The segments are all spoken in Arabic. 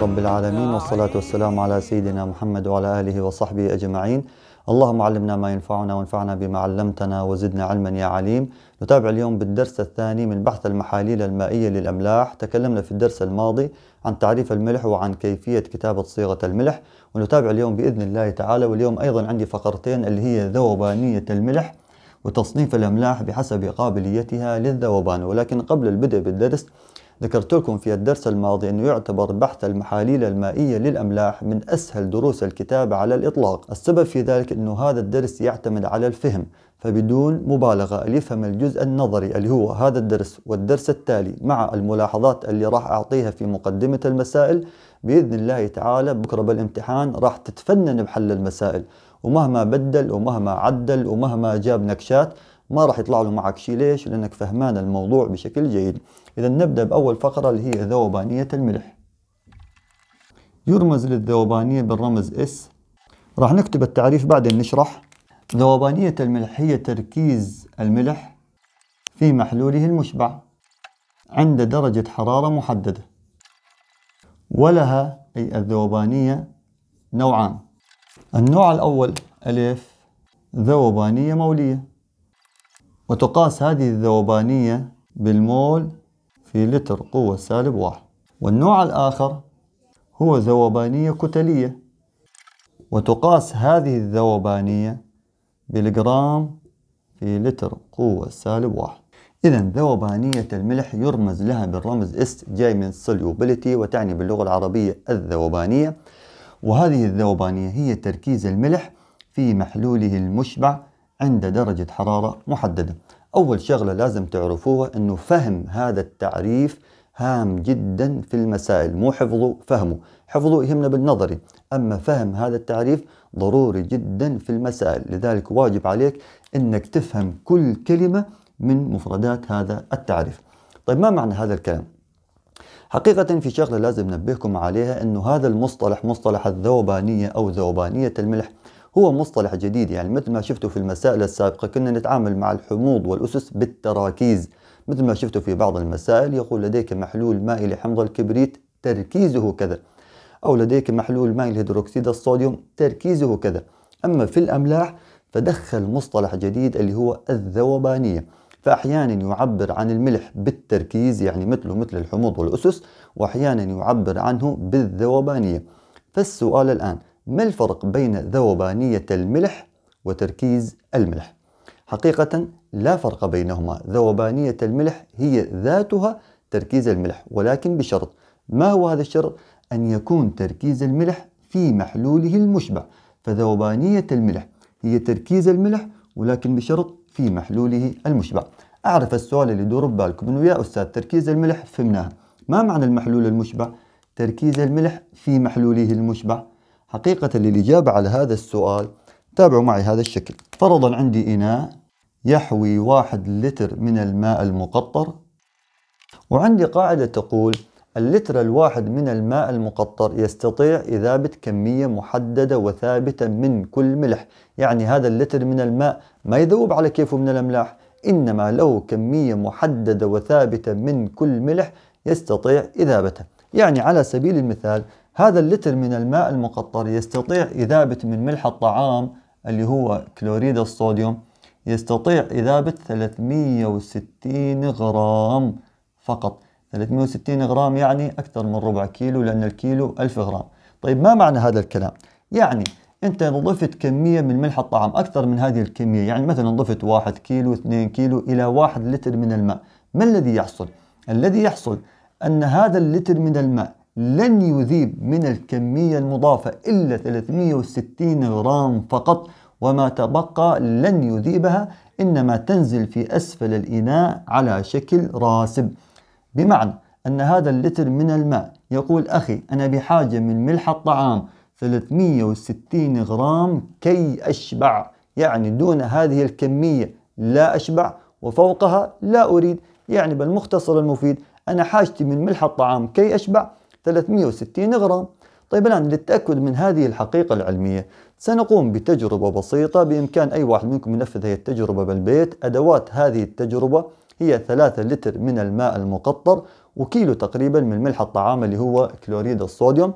رب العالمين والصلاة والسلام على سيدنا محمد وعلى آله وصحبه أجمعين اللهم علمنا ما ينفعنا وانفعنا بما علمتنا وزدنا علما يا عليم نتابع اليوم بالدرس الثاني من بحث المحاليل المائية للأملاح تكلمنا في الدرس الماضي عن تعريف الملح وعن كيفية كتابة صيغة الملح ونتابع اليوم بإذن الله تعالى واليوم أيضا عندي فقرتين اللي هي ذوبانية الملح وتصنيف الأملاح بحسب قابليتها للذوبان ولكن قبل البدء بالدرس ذكرت لكم في الدرس الماضي أنه يعتبر بحث المحاليل المائية للأملاح من أسهل دروس الكتابة على الإطلاق السبب في ذلك أنه هذا الدرس يعتمد على الفهم فبدون مبالغة يفهم الجزء النظري اللي هو هذا الدرس والدرس التالي مع الملاحظات اللي راح أعطيها في مقدمة المسائل بإذن الله تعالى بكرة بالامتحان راح تتفنن بحل المسائل ومهما بدل ومهما عدل ومهما جاب نكشات ما راح يطلع له معك شيء ليش؟ لأنك فهمان الموضوع بشكل جيد إذا نبدأ بأول فقرة اللي هي ذوبانية الملح يرمز للذوبانية بالرمز S راح نكتب التعريف بعدين نشرح ذوبانية الملح هي تركيز الملح في محلوله المشبع عند درجة حرارة محددة ولها أي الذوبانية نوعان النوع الأول ألف ذوبانية مولية وتقاس هذه الذوبانية بالمول في لتر قوة سالب واحد والنوع الآخر هو ذوبانية كتلية وتقاس هذه الذوبانية بالجرام في لتر قوة سالب واحد إذا ذوبانية الملح يرمز لها بالرمز S جاي من solubility وتعني باللغة العربية الذوبانية وهذه الذوبانية هي تركيز الملح في محلوله المشبع عند درجة حرارة محددة أول شغلة لازم تعرفوها أنه فهم هذا التعريف هام جدا في المسائل مو حفظه فهمه حفظه يهمنا بالنظري أما فهم هذا التعريف ضروري جدا في المسائل لذلك واجب عليك أنك تفهم كل كلمة من مفردات هذا التعريف طيب ما معنى هذا الكلام؟ حقيقة في شغلة لازم نبهكم عليها أنه هذا المصطلح مصطلح الذوبانية أو ذوبانية الملح هو مصطلح جديد يعني مثل ما شفتوا في المسائل السابقة كنا نتعامل مع الحموض والأسس بالتراكيز مثل ما شفتوا في بعض المسائل يقول لديك محلول مائي لحمض الكبريت تركيزه كذا أو لديك محلول مائي لهيدروكسيد الصوديوم تركيزه كذا أما في الأملاح فدخل مصطلح جديد اللي هو الذوبانية فأحيانا يعبر عن الملح بالتركيز يعني مثله مثل الحموض والأسس وأحيانا يعبر عنه بالذوبانية فالسؤال الآن ما الفرق بين ذوبانية الملح وتركيز الملح؟ حقيقة لا فرق بينهما، ذوبانية الملح هي ذاتها تركيز الملح، ولكن بشرط، ما هو هذا الشرط؟ أن يكون تركيز الملح في محلوله المشبع، فذوبانية الملح هي تركيز الملح ولكن بشرط في محلوله المشبع. أعرف السؤال اللي يدور ببالكم إنه يا أستاذ تركيز الملح فهمناه، ما معنى المحلول المشبع؟ تركيز الملح في محلوله المشبع حقيقة للإجابة على هذا السؤال تابعوا معي هذا الشكل فرضا عندي إناء يحوي واحد لتر من الماء المقطر وعندي قاعدة تقول اللتر الواحد من الماء المقطر يستطيع إذابة كمية محددة وثابتة من كل ملح يعني هذا اللتر من الماء ما يذوب على كيفه من الأملاح إنما له كمية محددة وثابتة من كل ملح يستطيع إذابته يعني على سبيل المثال هذا اللتر من الماء المقطر يستطيع إذابة من ملح الطعام اللي هو كلوريد الصوديوم يستطيع إذابة 360 غرام فقط 360 غرام يعني أكثر من ربع كيلو لأن الكيلو 1000 غرام طيب ما معنى هذا الكلام؟ يعني أنت ضفت كمية من ملح الطعام أكثر من هذه الكمية يعني مثلا ضفت 1 كيلو 2 كيلو إلى 1 لتر من الماء ما الذي يحصل؟ الذي يحصل أن هذا اللتر من الماء لن يذيب من الكمية المضافة إلا 360 غرام فقط وما تبقى لن يذيبها إنما تنزل في أسفل الإناء على شكل راسب بمعنى أن هذا اللتر من الماء يقول أخي أنا بحاجة من ملح الطعام 360 غرام كي أشبع يعني دون هذه الكمية لا أشبع وفوقها لا أريد يعني بالمختصر المفيد أنا حاجتي من ملح الطعام كي أشبع 360 غرام طيب الآن للتأكد من هذه الحقيقة العلمية سنقوم بتجربة بسيطة بإمكان أي واحد منكم ينفذ هذه التجربة بالبيت أدوات هذه التجربة هي 3 لتر من الماء المقطر وكيلو تقريبا من ملح الطعام اللي هو كلوريد الصوديوم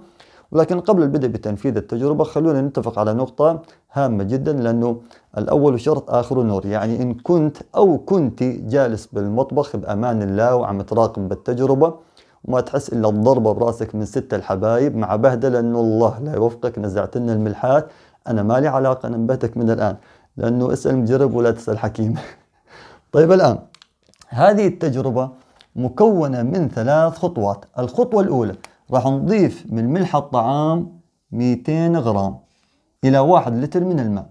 ولكن قبل البدء بتنفيذ التجربة خلونا نتفق على نقطة هامة جدا لأنه الأول شرط آخر نور يعني إن كنت أو كنت جالس بالمطبخ بأمان الله وعم تراقب التجربة وما تحس الا الضربه براسك من ستة الحبايب مع بهدله انه الله لا يوفقك نزعت لنا الملحات انا مالي علاقه نبهتك من الان لانه اسال مجرب ولا تسال حكيم طيب الان هذه التجربه مكونه من ثلاث خطوات الخطوه الاولى راح نضيف من ملح الطعام 200 غرام الى 1 لتر من الماء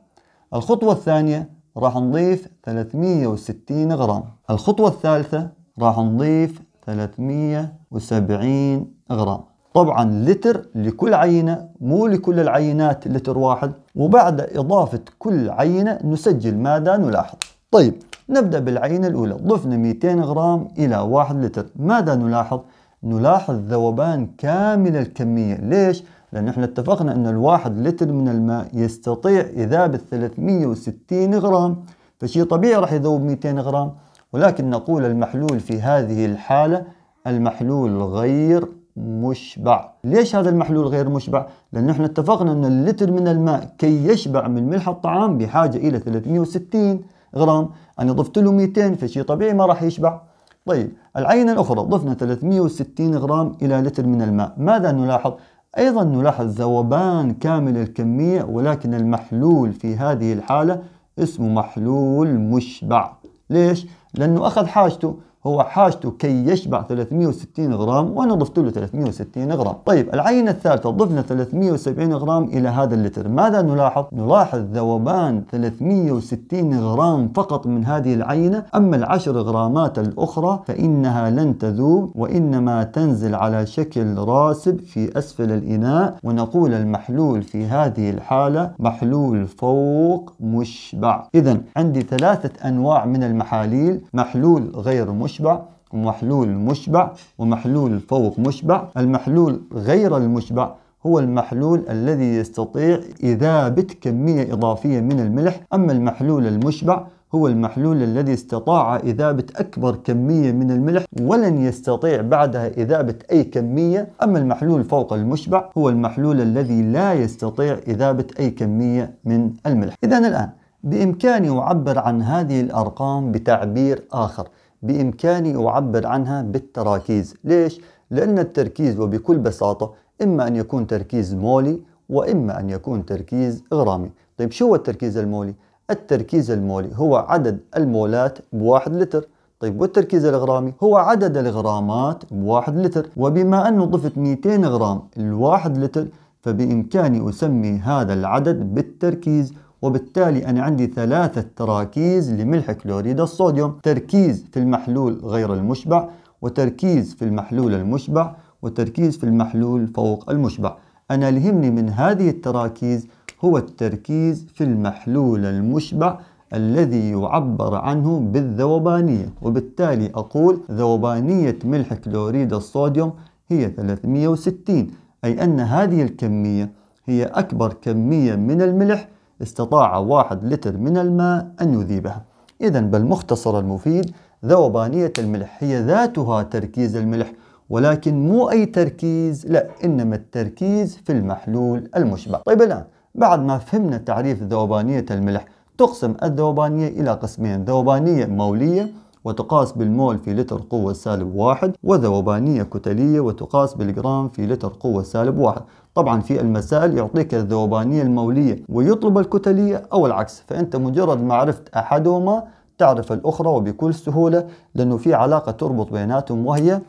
الخطوه الثانيه راح نضيف 360 غرام الخطوه الثالثه راح نضيف 370 غرام طبعا لتر لكل عينة مو لكل العينات لتر واحد وبعد إضافة كل عينة نسجل ماذا نلاحظ طيب نبدأ بالعينة الأولى ضفنا 200 غرام إلى 1 لتر ماذا نلاحظ؟ نلاحظ ذوبان كامل الكمية ليش؟ لأن احنا اتفقنا أن الواحد لتر من الماء يستطيع إذابة 360 غرام فشي طبيعي راح يذوب 200 غرام ولكن نقول المحلول في هذه الحالة المحلول غير مشبع ليش هذا المحلول غير مشبع؟ لأن احنا اتفقنا أن اللتر من الماء كي يشبع من ملح الطعام بحاجة إلى 360 غرام أنا ضفت له 200 فشي طبيعي ما راح يشبع طيب العينة الأخرى ضفنا 360 غرام إلى لتر من الماء ماذا نلاحظ؟ أيضا نلاحظ ذوبان كامل الكمية ولكن المحلول في هذه الحالة اسمه محلول مشبع ليش؟ لأنه أخذ حاجته هو حاجته كي يشبع 360 غرام وانا ضفت له 360 غرام طيب العينة الثالثة ضفنا 370 غرام الى هذا اللتر ماذا نلاحظ نلاحظ ذوبان 360 غرام فقط من هذه العينة اما العشر غرامات الاخرى فانها لن تذوب وانما تنزل على شكل راسب في اسفل الاناء ونقول المحلول في هذه الحالة محلول فوق مشبع اذا عندي ثلاثة انواع من المحاليل محلول غير مشبع مشبع ومحلول مشبع ومحلول فوق مشبع المحلول غير المشبع هو المحلول الذي يستطيع إذابة كمية إضافية من الملح أما المحلول المشبع هو المحلول الذي استطاع إذابة أكبر كمية من الملح ولن يستطيع بعدها إذابة أي كمية أما المحلول فوق المشبع هو المحلول الذي لا يستطيع إذابة أي كمية من الملح إذا الآن بإمكاني أعبر عن هذه الأرقام بتعبير آخر بإمكاني أعبر عنها بالتراكيز ليش؟ لأن التركيز وبكل بساطة إما أن يكون تركيز مولي وإما أن يكون تركيز إغرامي طيب شو هو التركيز المولي؟ التركيز المولي هو عدد المولات بواحد لتر طيب والتركيز الإغرامي هو عدد الغرامات بواحد لتر وبما أنه ضفت 200 غرام الواحد لتر فبإمكاني أسمي هذا العدد بالتركيز وبالتالي أنا عندي ثلاثة تراكيز لملح كلوريد الصوديوم تركيز في المحلول غير المشبع وتركيز في المحلول المشبع وتركيز في المحلول فوق المشبع أنا اللي يهمني من هذه التراكيز هو التركيز في المحلول المشبع الذي يعبر عنه بالذوبانية وبالتالي أقول ذوبانية ملح كلوريد الصوديوم هي 360 أي أن هذه الكمية هي أكبر كمية من الملح استطاع واحد لتر من الماء أن يذيبها إذا بالمختصر المفيد ذوبانية الملح هي ذاتها تركيز الملح ولكن مو أي تركيز لا إنما التركيز في المحلول المشبع طيب الآن بعد ما فهمنا تعريف ذوبانية الملح تقسم الذوبانية إلى قسمين ذوبانية مولية وتقاس بالمول في لتر قوة سالب واحد وذوبانية كتلية وتقاس بالجرام في لتر قوة سالب واحد طبعا في المسائل يعطيك الذوبانية المولية ويطلب الكتلية أو العكس فأنت مجرد ما عرفت أحدهما تعرف الأخرى وبكل سهولة لأنه في علاقة تربط بيناتهم وهي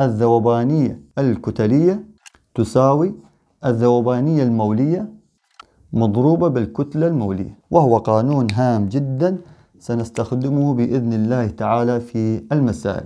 الذوبانية الكتلية تساوي الذوبانية المولية مضروبة بالكتلة المولية وهو قانون هام جدا سنستخدمه بإذن الله تعالى في المسائل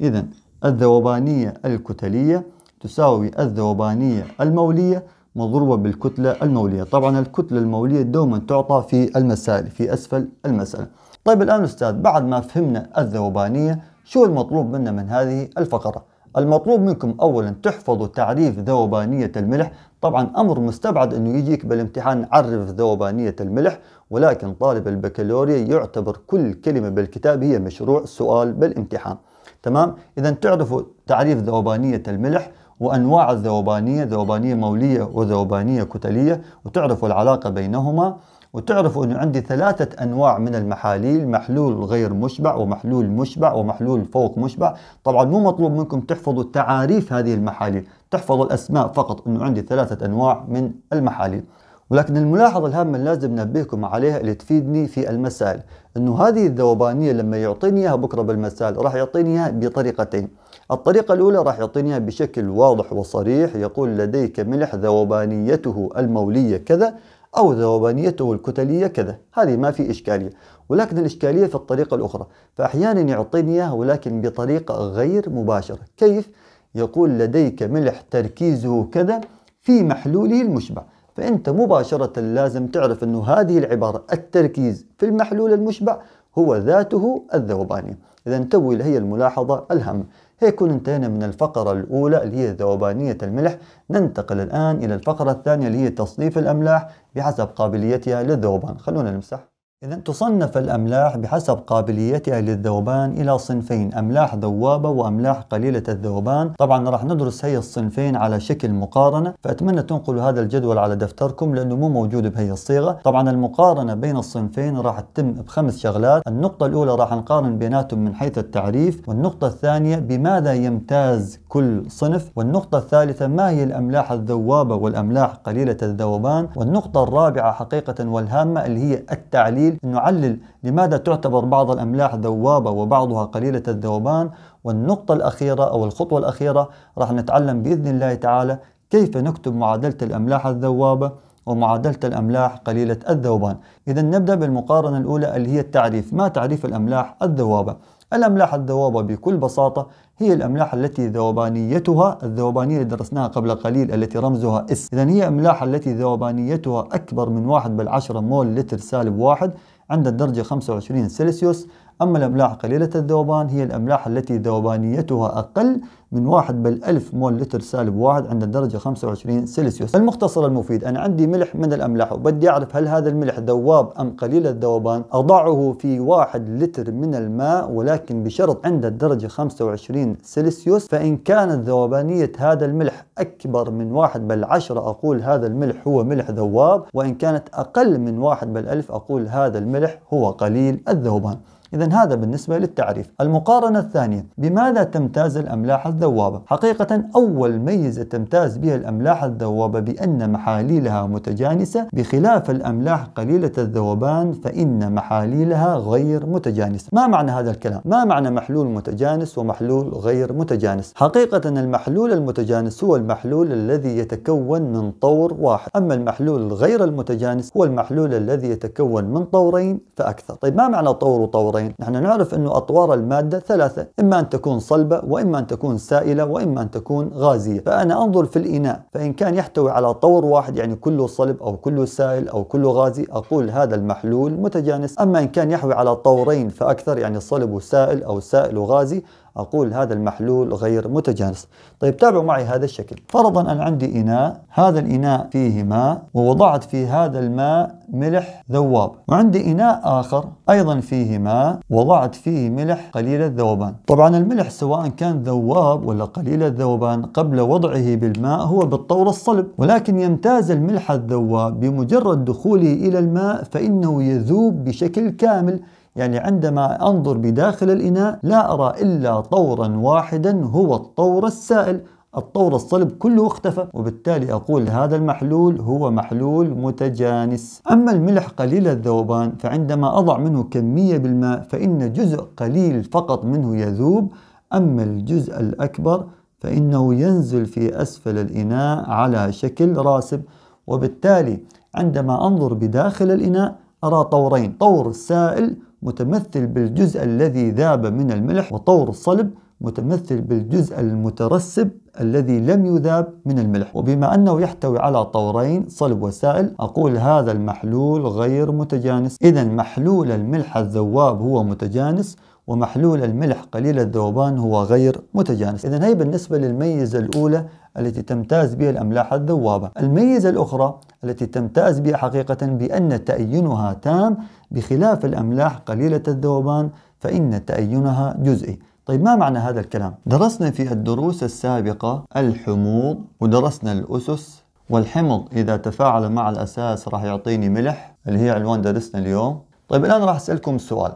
إذا الذوبانية الكتلية تساوي الذوبانية المولية مضروبة بالكتلة المولية طبعا الكتلة المولية دوما تعطى في المسائل في أسفل المسألة طيب الآن أستاذ بعد ما فهمنا الذوبانية شو المطلوب منا من هذه الفقرة المطلوب منكم اولا تحفظوا تعريف ذوبانيه الملح طبعا امر مستبعد انه يجيك بالامتحان عرف ذوبانيه الملح ولكن طالب البكالوريا يعتبر كل كلمة بالكتاب هي مشروع سؤال بالامتحان تمام إذا تعرفوا تعريف ذوبانية الملح وأنواع الذوبانية ذوبانية مولية وذوبانية كتلية وتعرفوا العلاقة بينهما وتعرفوا أنه عندي ثلاثة أنواع من المحاليل محلول غير مشبع ومحلول مشبع ومحلول فوق مشبع طبعا مو مطلوب منكم تحفظوا تعاريف هذه المحاليل تحفظوا الأسماء فقط أنه عندي ثلاثة أنواع من المحاليل ولكن الملاحظة الهامة اللي لازم نبهكم عليها اللي تفيدني في المسائل انه هذه الذوبانية لما يعطيني اياها بكرة بالمسائل راح يعطيني اياها بطريقتين الطريقة الأولى راح يعطيني اياها بشكل واضح وصريح يقول لديك ملح ذوبانيته المولية كذا أو ذوبانيته الكتلية كذا هذه ما في إشكالية ولكن الإشكالية في الطريقة الأخرى فأحيانا يعطيني إياها ولكن بطريقة غير مباشرة كيف؟ يقول لديك ملح تركيزه كذا في محلوله المشبع فأنت مباشرة لازم تعرف أن هذه العبارة التركيز في المحلول المشبع هو ذاته الذوباني إذا تو هي الملاحظة الهم هيكون انتهينا من الفقرة الأولى اللي هي ذوبانية الملح ننتقل الآن إلى الفقرة الثانية اللي هي تصنيف الأملاح بحسب قابليتها للذوبان خلونا نمسح إذا تصنف الأملاح بحسب قابليتها للذوبان إلى صنفين أملاح ذوابة وأملاح قليلة الذوبان طبعا راح ندرس هي الصنفين على شكل مقارنة فأتمنى تنقلوا هذا الجدول على دفتركم لأنه مو موجود بهي الصيغة طبعا المقارنة بين الصنفين راح تتم بخمس شغلات النقطة الأولى راح نقارن بيناتهم من حيث التعريف والنقطة الثانية بماذا يمتاز كل صنف والنقطة الثالثة ما هي الأملاح الذوابة والأملاح قليلة الذوبان والنقطة الرابعة حقيقة والهامة اللي هي التعليل قليل نعلل لماذا تعتبر بعض الأملاح ذوابة وبعضها قليلة الذوبان والنقطة الأخيرة أو الخطوة الأخيرة راح نتعلم بإذن الله تعالى كيف نكتب معادلة الأملاح الذوابة ومعادلة الأملاح قليلة الذوبان إذا نبدأ بالمقارنة الأولى اللي هي التعريف ما تعريف الأملاح الذوابة الأملاح الذوبة بكل بساطة هي الأملاح التي ذوبانيتها الذوبانية اللي درسناها قبل قليل التي رمزها اس إذا هي أملاح التي ذوبانيتها أكبر من واحد بالعشرة مول لتر سالب واحد عند الدرجة 25 سلسيوس أما الأملاح قليلة الذوبان هي الأملاح التي ذوبانيتها أقل من واحد بل ألف مول لتر سالب واحد عند الدرجة 25 سلسيوس المختصر المفيد أنا عندي ملح من الأملاح وبدي أعرف هل هذا الملح ذواب أم قليل الذوبان أضعه في واحد لتر من الماء ولكن بشرط عند الدرجة 25 سلسيوس فإن كانت ذوبانية هذا الملح أكبر من واحد بل عشرة أقول هذا الملح هو ملح ذواب وإن كانت أقل من واحد بل ألف أقول هذا الملح هو قليل الذوبان إذا هذا بالنسبة للتعريف المقارنة الثانية بماذا تمتاز الأملاح الذوابة؟ حقيقة أول ميزة تمتاز بها الأملاح الذوابة بأن محاليلها متجانسة بخلاف الأملاح قليلة الذوبان فإن محاليلها غير متجانسة ما معنى هذا الكلام؟ ما معنى محلول متجانس ومحلول غير متجانس؟ حقيقة المحلول المتجانس هو المحلول الذي يتكون من طور واحد أما المحلول الغير المتجانس هو المحلول الذي يتكون من طورين فأكثر طيب ما معنى طور وطورين؟ خطين نحن نعرف أن أطوار المادة ثلاثة إما أن تكون صلبة وإما أن تكون سائلة وإما أن تكون غازية فأنا أنظر في الإناء فإن كان يحتوي على طور واحد يعني كله صلب أو كله سائل أو كله غازي أقول هذا المحلول متجانس أما إن كان يحوي على طورين فأكثر يعني صلب وسائل أو سائل وغازي أقول هذا المحلول غير متجانس طيب تابعوا معي هذا الشكل فرضا أن عندي إناء هذا الإناء فيه ماء ووضعت في هذا الماء ملح ذواب وعندي إناء آخر أيضا فيه ماء وضعت فيه ملح قليل الذوبان طبعا الملح سواء كان ذواب ولا قليل الذوبان قبل وضعه بالماء هو بالطور الصلب ولكن يمتاز الملح الذواب بمجرد دخوله إلى الماء فإنه يذوب بشكل كامل يعني عندما أنظر بداخل الإناء لا أرى إلا طورا واحدا هو الطور السائل الطور الصلب كله اختفى وبالتالي أقول هذا المحلول هو محلول متجانس أما الملح قليل الذوبان فعندما أضع منه كمية بالماء فإن جزء قليل فقط منه يذوب أما الجزء الأكبر فإنه ينزل في أسفل الإناء على شكل راسب وبالتالي عندما أنظر بداخل الإناء أرى طورين طور سائل متمثل بالجزء الذي ذاب من الملح وطور الصلب متمثل بالجزء المترسب الذي لم يذاب من الملح وبما أنه يحتوي على طورين صلب وسائل أقول هذا المحلول غير متجانس إذا محلول الملح الذواب هو متجانس ومحلول الملح قليل الذوبان هو غير متجانس إذا هي بالنسبة للميزة الأولى التي تمتاز بها الأملاح الذوابة الميزة الأخرى التي تمتاز بها حقيقة بأن تأينها تام بخلاف الأملاح قليلة الذوبان فإن تأينها جزئي طيب ما معنى هذا الكلام؟ درسنا في الدروس السابقة الحموض ودرسنا الأسس والحمض إذا تفاعل مع الأساس راح يعطيني ملح اللي هي عنوان درسنا اليوم طيب الآن راح أسألكم سؤال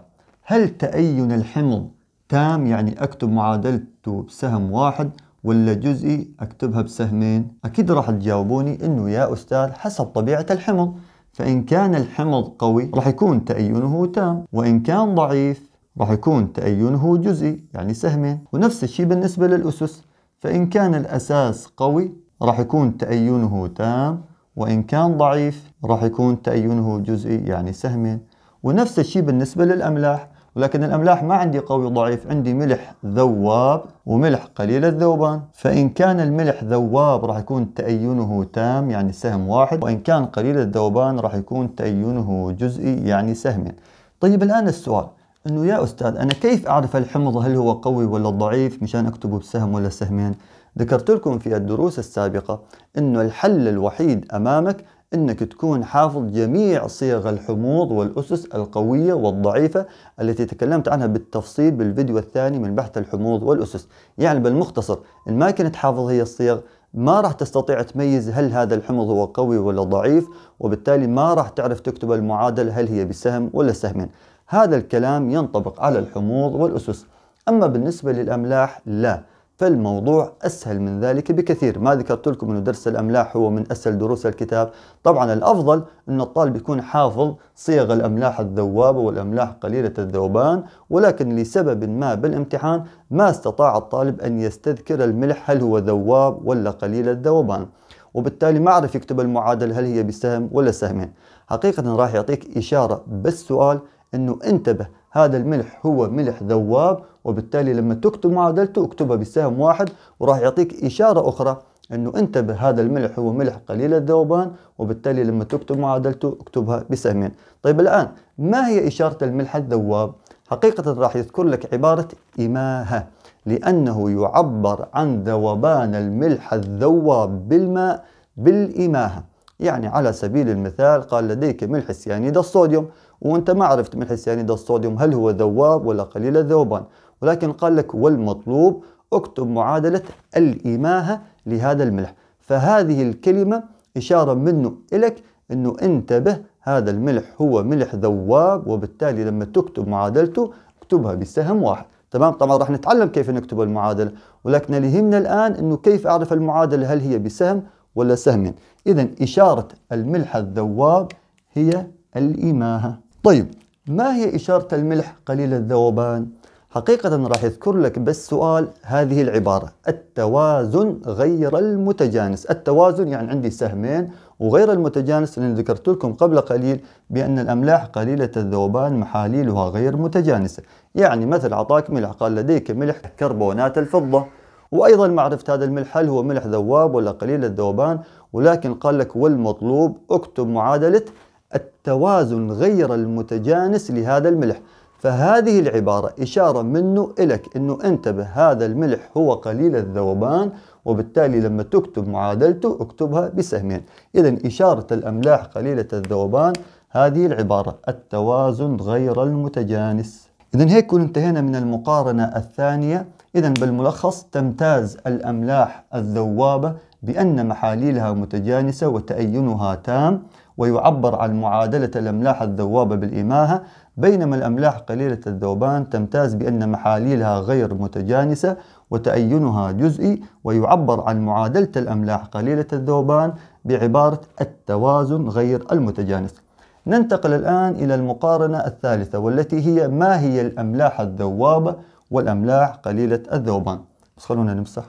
هل تأين الحمض تام يعني أكتب معادلته بسهم واحد ولا جزئي أكتبها بسهمين أكيد راح تجاوبوني أنه يا أستاذ حسب طبيعة الحمض فإن كان الحمض قوي راح يكون تأينه تام وإن كان ضعيف راح يكون تأينه جزئي يعني سهمين ونفس الشيء بالنسبة للأسس فإن كان الأساس قوي راح يكون تأينه تام وإن كان ضعيف راح يكون تأينه جزئي يعني سهمين ونفس الشيء بالنسبة للأملاح ولكن الأملاح ما عندي قوي ضعيف عندي ملح ذواب وملح قليل الذوبان فإن كان الملح ذواب راح يكون تأينه تام يعني سهم واحد وإن كان قليل الذوبان راح يكون تأينه جزئي يعني سهمين طيب الآن السؤال انه يا استاذ انا كيف اعرف الحمض هل هو قوي ولا ضعيف مشان اكتبه بسهم ولا سهمين ذكرت لكم في الدروس السابقة انه الحل الوحيد امامك انك تكون حافظ جميع صيغ الحموض والاسس القويه والضعيفه التي تكلمت عنها بالتفصيل بالفيديو الثاني من بحث الحموض والاسس يعني بالمختصر ان ما كنت حافظ هي الصيغ ما راح تستطيع تميز هل هذا الحمض هو قوي ولا ضعيف وبالتالي ما راح تعرف تكتب المعادله هل هي بسهم ولا سهمين هذا الكلام ينطبق على الحموض والاسس اما بالنسبه للاملاح لا فالموضوع أسهل من ذلك بكثير ما ذكرت لكم أنه درس الأملاح هو من أسهل دروس الكتاب طبعا الأفضل أن الطالب يكون حافظ صيغ الأملاح الذوابة والأملاح قليلة الذوبان ولكن لسبب ما بالامتحان ما استطاع الطالب أن يستذكر الملح هل هو ذواب ولا قليل الذوبان وبالتالي ما عرف يكتب المعادلة هل هي بسهم ولا سهمين حقيقة راح يعطيك إشارة بالسؤال أنه انتبه هذا الملح هو ملح ذواب وبالتالي لما تكتب معادلته اكتبها بسهم واحد وراح يعطيك إشارة أخرى أنه انتبه هذا الملح هو ملح قليل الذوبان وبالتالي لما تكتب معادلته اكتبها بسهمين طيب الآن ما هي إشارة الملح الذواب؟ حقيقة راح يذكر لك عبارة إماهة لأنه يعبر عن ذوبان الملح الذواب بالماء بالإماهة يعني على سبيل المثال قال لديك ملح السيانيد الصوديوم وانت ما عرفت من السيانيد يعني الصوديوم هل هو ذواب ولا قليل الذوبان ولكن قال لك والمطلوب اكتب معادلة الإماهة لهذا الملح فهذه الكلمة إشارة منه إلك أنه انتبه هذا الملح هو ملح ذواب وبالتالي لما تكتب معادلته اكتبها بسهم واحد تمام طبعا راح نتعلم كيف نكتب المعادلة ولكن اللي يهمنا الآن أنه كيف أعرف المعادلة هل هي بسهم ولا سهم إذا إشارة الملح الذواب هي الإماهة طيب ما هي إشارة الملح قليل الذوبان؟ حقيقة راح يذكر لك بس سؤال هذه العبارة التوازن غير المتجانس التوازن يعني عندي سهمين وغير المتجانس لأن ذكرت لكم قبل قليل بأن الأملاح قليلة الذوبان محاليلها غير متجانسة يعني مثل أعطاك ملح قال لديك ملح كربونات الفضة وأيضا معرفة هذا الملح هل هو ملح ذواب ولا قليل الذوبان ولكن قال لك والمطلوب اكتب معادلة التوازن غير المتجانس لهذا الملح فهذه العبارة إشارة منه إلك أنه انتبه هذا الملح هو قليل الذوبان وبالتالي لما تكتب معادلته اكتبها بسهمين إذا إشارة الأملاح قليلة الذوبان هذه العبارة التوازن غير المتجانس إذا هيك انتهينا من المقارنة الثانية إذا بالملخص تمتاز الأملاح الذوابة بأن محاليلها متجانسة وتأينها تام ويعبر عن معادلة الأملاح الذوابة بالإماهة بينما الأملاح قليلة الذوبان تمتاز بأن محاليلها غير متجانسة وتأينها جزئي ويعبر عن معادلة الأملاح قليلة الذوبان بعبارة التوازن غير المتجانس ننتقل الآن إلى المقارنة الثالثة والتي هي ما هي الأملاح الذوابة والأملاح قليلة الذوبان بس خلونا نمسح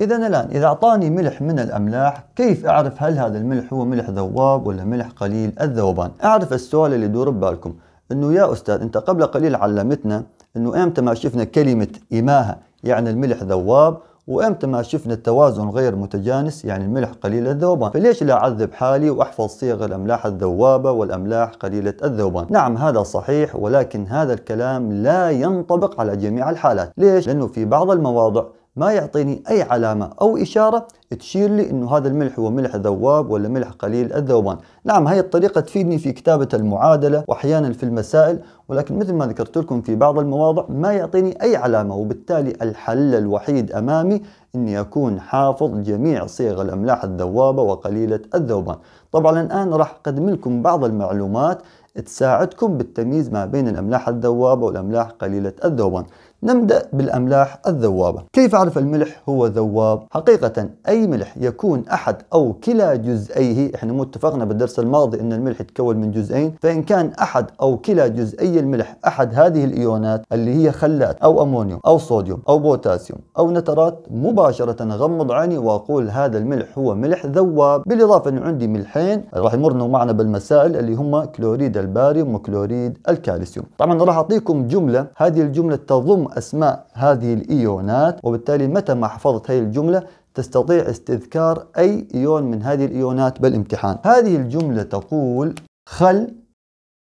إذا الآن إذا أعطاني ملح من الأملاح كيف أعرف هل هذا الملح هو ملح ذواب ولا ملح قليل الذوبان أعرف السؤال اللي يدور ببالكم أنه يا أستاذ أنت قبل قليل علمتنا أنه أمتى ما شفنا كلمة إماها يعني الملح ذواب وامتى ما شفنا التوازن غير متجانس يعني الملح قليل الذوبان فليش لا اعذب حالي واحفظ صيغ الاملاح الذوابه والاملاح قليله الذوبان نعم هذا صحيح ولكن هذا الكلام لا ينطبق على جميع الحالات ليش لانه في بعض المواضع ما يعطيني أي علامة أو إشارة تشير لي أنه هذا الملح هو ملح ذواب ولا ملح قليل الذوبان نعم هاي الطريقة تفيدني في كتابة المعادلة وأحيانا في المسائل ولكن مثل ما ذكرت لكم في بعض المواضع ما يعطيني أي علامة وبالتالي الحل الوحيد أمامي أني أكون حافظ جميع صيغ الأملاح الذوابة وقليلة الذوبان طبعا الآن راح أقدم لكم بعض المعلومات تساعدكم بالتمييز ما بين الأملاح الذوابة والأملاح قليلة الذوبان نبدأ بالأملاح الذوابة كيف أعرف الملح هو ذواب؟ حقيقة أي ملح يكون أحد أو كلا جزئيه إحنا مو اتفقنا بالدرس الماضي أن الملح يتكون من جزئين فإن كان أحد أو كلا جزئي الملح أحد هذه الإيونات اللي هي خلات أو أمونيوم أو صوديوم أو بوتاسيوم أو نترات مباشرة غمض عيني وأقول هذا الملح هو ملح ذواب بالإضافة أنه عندي ملحين راح يمرنوا معنا بالمسائل اللي هما كلوريد الباريوم وكلوريد الكالسيوم طبعا راح أعطيكم جملة هذه الجملة تضم أسماء هذه الإيونات وبالتالي متى ما حفظت هذه الجملة تستطيع استذكار أي إيون من هذه الإيونات بالامتحان هذه الجملة تقول خل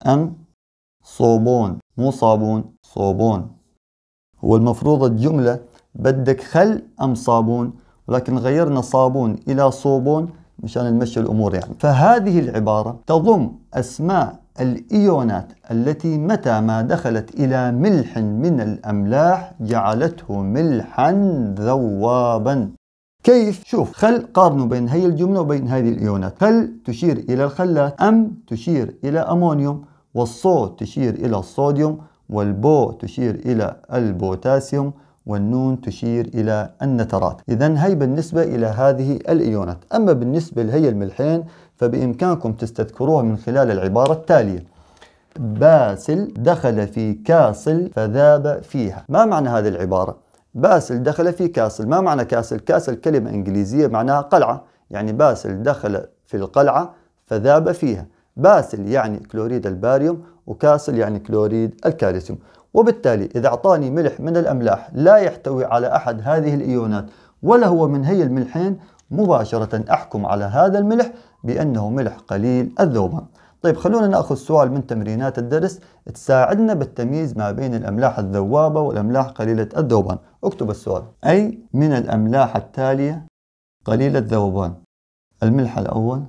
أم صوبون مو صابون صوبون هو المفروض الجملة بدك خل أم صابون ولكن غيرنا صابون إلى صوبون مشان نمشي الأمور يعني فهذه العبارة تضم أسماء الإيونات التي متى ما دخلت إلى ملح من الأملاح جعلته ملحا ذوابا كيف؟ شوف خل قارنوا بين هي الجملة وبين هذه الإيونات خل تشير إلى الخلات أم تشير إلى أمونيوم والصو تشير إلى الصوديوم والبو تشير إلى البوتاسيوم والنون تشير إلى النترات إذا هي بالنسبة إلى هذه الإيونات أما بالنسبة لهي الملحين فبإمكانكم تستذكروها من خلال العبارة التالية باسل دخل في كاسل فذاب فيها ما معنى هذه العبارة؟ باسل دخل في كاسل ما معنى كاسل؟ كاسل كلمة إنجليزية معناها قلعة يعني باسل دخل في القلعة فذاب فيها باسل يعني كلوريد الباريوم وكاسل يعني كلوريد الكالسيوم وبالتالي إذا أعطاني ملح من الأملاح لا يحتوي على أحد هذه الإيونات ولا هو من هي الملحين مباشرة أحكم على هذا الملح بأنه ملح قليل الذوبان طيب خلونا ناخذ سؤال من تمرينات الدرس تساعدنا بالتمييز ما بين الاملاح الذوابه والاملاح قليله الذوبان، اكتب السؤال. اي من الاملاح التاليه قليله الذوبان؟ الملح الاول.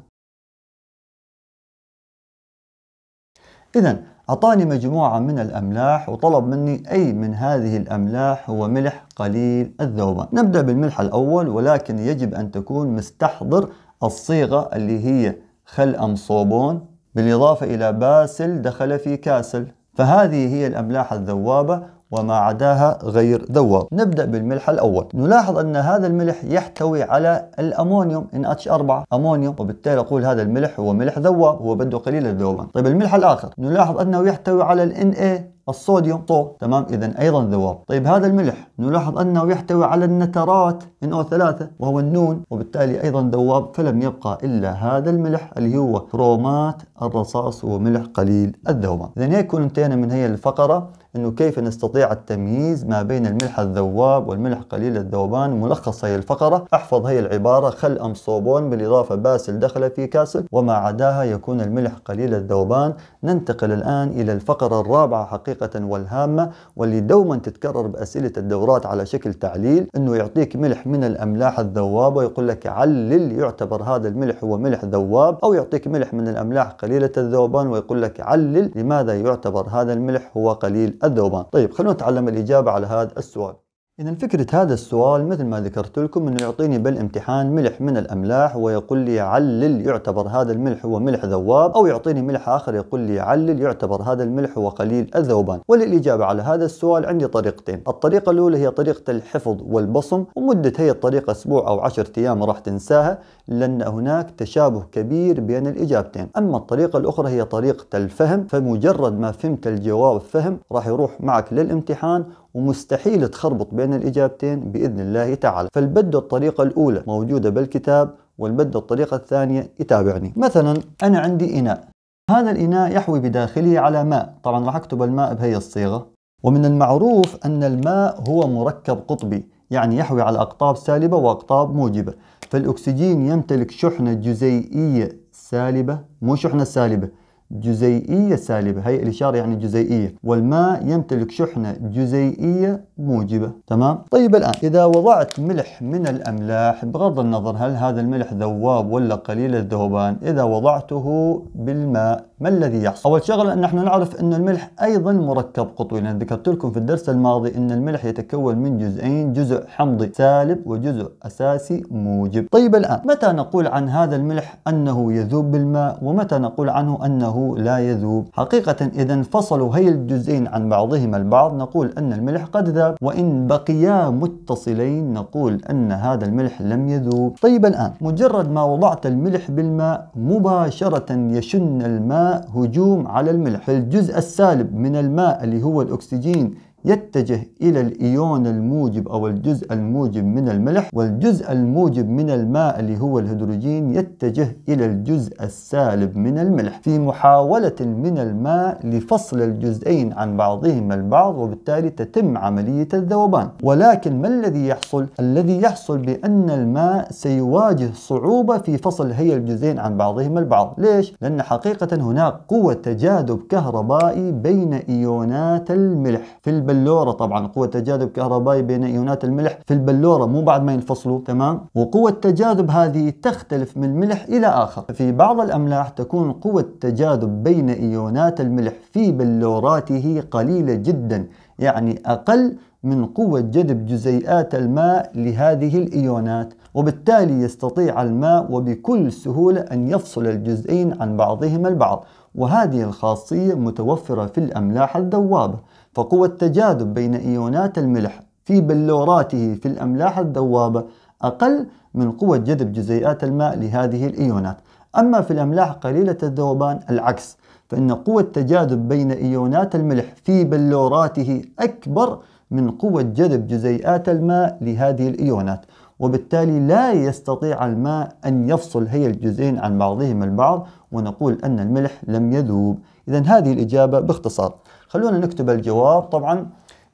اذا أعطاني مجموعة من الأملاح وطلب مني أي من هذه الأملاح هو ملح قليل الذوبان نبدأ بالملح الأول ولكن يجب أن تكون مستحضر الصيغة اللي هي خل أم صوبون بالإضافة إلى باسل دخل في كاسل فهذه هي الأملاح الذوابة وما عداها غير دوار نبدأ بالملح الأول نلاحظ أن هذا الملح يحتوي على الأمونيوم NH4 أمونيوم وبالتالي أقول هذا الملح هو ملح دوار هو بده قليل الذوبان طيب الملح الآخر نلاحظ أنه يحتوي على ال Na الصوديوم طو تمام اذا ايضا ذواب طيب هذا الملح نلاحظ انه يحتوي على النترات NO3 وهو النون وبالتالي ايضا ذواب فلم يبقى الا هذا الملح اللي هو كرومات الرصاص وملح قليل الذوبان اذا هيك كنا انتهينا من هي الفقره أنه كيف نستطيع التمييز ما بين الملح الذواب والملح قليل الذوبان ملخص هي الفقرة أحفظ هي العبارة خل أم صوبون بالإضافة باسل دخل في كاسل وما عداها يكون الملح قليل الذوبان ننتقل الآن إلى الفقرة الرابعة حقيقة والهامة واللي دوما تتكرر بأسئلة الدورات على شكل تعليل أنه يعطيك ملح من الأملاح الذوابة ويقول لك علل يعتبر هذا الملح هو ملح ذواب أو يعطيك ملح من الأملاح قليلة الذوبان ويقول لك علل لماذا يعتبر هذا الملح هو قليل الذوبان طيب خلونا نتعلم الإجابة على هذا السؤال إذا فكرة هذا السؤال مثل ما ذكرت لكم إنه يعطيني بالامتحان ملح من الأملاح ويقول لي علل يعتبر هذا الملح هو ملح ذواب أو يعطيني ملح آخر يقول لي علل يعتبر هذا الملح هو قليل الذوبان وللإجابة على هذا السؤال عندي طريقتين الطريقة الأولى هي طريقة الحفظ والبصم ومدة هي الطريقة أسبوع أو عشرة أيام راح تنساها لأن هناك تشابه كبير بين الإجابتين أما الطريقة الأخرى هي طريقة الفهم فمجرد ما فهمت الجواب فهم راح يروح معك للامتحان ومستحيل تخربط بين الإجابتين بإذن الله تعالى فالبد الطريقة الأولى موجودة بالكتاب والبد الطريقة الثانية يتابعني مثلا أنا عندي إناء هذا الإناء يحوي بداخله على ماء طبعا راح أكتب الماء بهي الصيغة ومن المعروف أن الماء هو مركب قطبي يعني يحوي على أقطاب سالبة وأقطاب موجبة فالأكسجين يمتلك شحنة جزيئية سالبة مو شحنة سالبة جزيئية سالبة هي الإشارة يعني جزيئية والماء يمتلك شحنة جزيئية موجبة تمام طيب الآن إذا وضعت ملح من الأملاح بغض النظر هل هذا الملح ذواب ولا قليل الذوبان إذا وضعته بالماء ما الذي يحصل؟ أول شغلة أن نحن نعرف أن الملح أيضا مركب قطوي لأن ذكرت لكم في الدرس الماضي أن الملح يتكون من جزئين جزء حمضي سالب وجزء أساسي موجب طيب الآن متى نقول عن هذا الملح أنه يذوب بالماء ومتى نقول عنه أنه فإنه لا يذوب حقيقة إذا انفصلوا هي الجزئين عن بعضهما البعض نقول أن الملح قد ذاب وإن بقيا متصلين نقول أن هذا الملح لم يذوب طيب الآن مجرد ما وضعت الملح بالماء مباشرة يشن الماء هجوم على الملح الجزء السالب من الماء اللي هو الأكسجين يتجه إلى الإيون الموجب أو الجزء الموجب من الملح والجزء الموجب من الماء اللي هو الهيدروجين يتجه إلى الجزء السالب من الملح في محاولة من الماء لفصل الجزئين عن بعضهما البعض وبالتالي تتم عملية الذوبان ولكن ما الذي يحصل؟ الذي يحصل بأن الماء سيواجه صعوبة في فصل هي الجزئين عن بعضهما البعض ليش؟ لأن حقيقة هناك قوة تجاذب كهربائي بين إيونات الملح في البلد البلوره طبعا قوه تجاذب كهربائي بين ايونات الملح في البلوره مو بعد ما ينفصلوا تمام وقوه التجاذب هذه تختلف من ملح الى اخر في بعض الاملاح تكون قوه التجاذب بين ايونات الملح في بلوراته قليله جدا يعني اقل من قوة جذب جزيئات الماء لهذه الإيونات وبالتالي يستطيع الماء وبكل سهولة أن يفصل الجزئين عن بعضهما البعض وهذه الخاصية متوفرة في الأملاح الذوابة فقوة التجاذب بين إيونات الملح في بلوراته في الأملاح الذوابة أقل من قوة جذب جزيئات الماء لهذه الإيونات أما في الأملاح قليلة الذوبان العكس فإن قوة التجاذب بين إيونات الملح في بلوراته أكبر من قوة جذب جزيئات الماء لهذه الإيونات وبالتالي لا يستطيع الماء أن يفصل هي الجزئين عن بعضهما البعض ونقول أن الملح لم يذوب إذا هذه الإجابة باختصار خلونا نكتب الجواب طبعا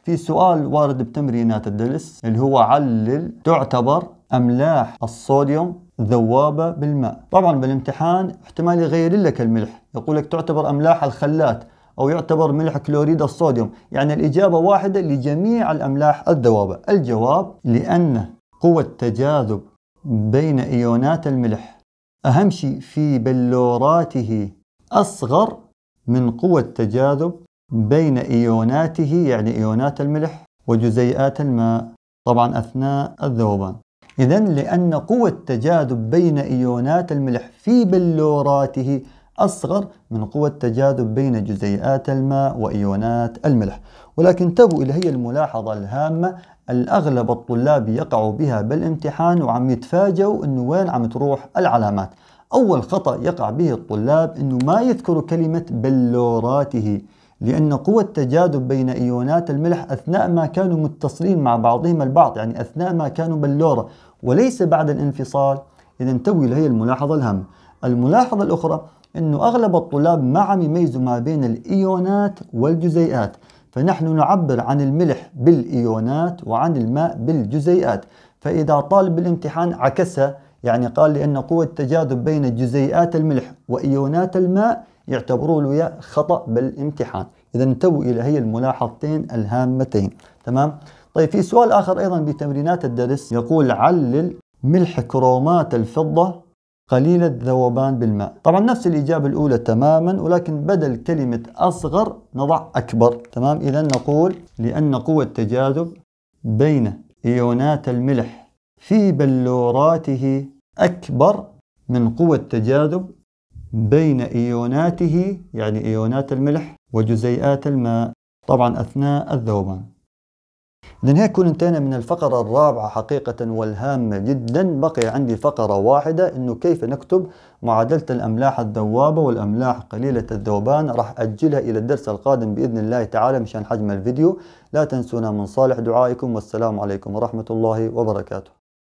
في سؤال وارد بتمرينات الدلس اللي هو علل تعتبر أملاح الصوديوم ذوابة بالماء طبعا بالامتحان احتمال يغير لك الملح يقول لك تعتبر أملاح الخلات أو يعتبر ملح كلوريد الصوديوم يعني الإجابة واحدة لجميع الأملاح الذوابة الجواب لأن قوة تجاذب بين إيونات الملح أهم شيء في بلوراته أصغر من قوة تجاذب بين إيوناته يعني إيونات الملح وجزيئات الماء طبعا أثناء الذوبان إذا لأن قوة تجاذب بين إيونات الملح في بلوراته أصغر من قوة تجاذب بين جزيئات الماء وإيونات الملح ولكن تبو إلى هي الملاحظة الهامة الأغلب الطلاب يقعوا بها بالامتحان وعم يتفاجئوا أنه وين عم تروح العلامات أول خطأ يقع به الطلاب أنه ما يذكروا كلمة بلوراته لأن قوة التجاذب بين إيونات الملح أثناء ما كانوا متصلين مع بعضهم البعض يعني أثناء ما كانوا بلورة وليس بعد الانفصال إذا انتبهوا هي الملاحظة الهم الملاحظة الأخرى أنه أغلب الطلاب ما عم يميزوا ما بين الإيونات والجزيئات فنحن نعبر عن الملح بالإيونات وعن الماء بالجزيئات فإذا طالب الامتحان عكسها يعني قال لأن قوة التجاذب بين جزيئات الملح وإيونات الماء يعتبروا الوياء خطأ بالامتحان إذا انتبهوا إلى هي الملاحظتين الهامتين تمام طيب في سؤال آخر أيضا بتمرينات الدرس يقول علل ملح كرومات الفضة قليل الذوبان بالماء طبعا نفس الإجابة الأولى تماما ولكن بدل كلمة أصغر نضع أكبر تمام إذا نقول لأن قوة التجاذب بين إيونات الملح في بلوراته أكبر من قوة تجاذب بين إيوناته يعني إيونات الملح وجزيئات الماء طبعا أثناء الذوبان إذن هيك كنا انتهينا من الفقرة الرابعة حقيقة والهامة جدا بقي عندي فقرة واحدة إنه كيف نكتب معادلة الأملاح الذوابة والأملاح قليلة الذوبان راح أجلها إلى الدرس القادم بإذن الله تعالى مشان حجم الفيديو لا تنسونا من صالح دعائكم والسلام عليكم ورحمة الله وبركاته